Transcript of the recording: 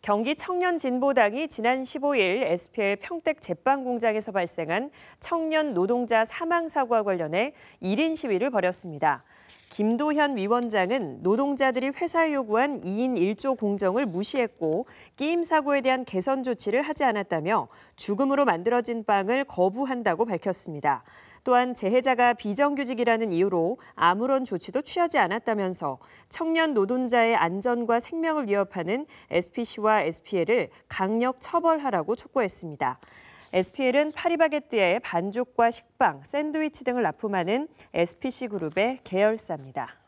경기 청년진보당이 지난 15일 SPL 평택 제빵 공장에서 발생한 청년 노동자 사망 사고와 관련해 1인 시위를 벌였습니다. 김도현 위원장은 노동자들이 회사에 요구한 2인 1조 공정을 무시했고 게임 사고에 대한 개선 조치를 하지 않았다며 죽음으로 만들어진 빵을 거부한다고 밝혔습니다. 또한 재해자가 비정규직이라는 이유로 아무런 조치도 취하지 않았다면서 청년 노동자의 안전과 생명을 위협하는 SPC와 SPL을 강력 처벌하라고 촉구했습니다. SPL은 파리바게뜨의 반죽과 식빵, 샌드위치 등을 납품하는 SPC 그룹의 계열사입니다.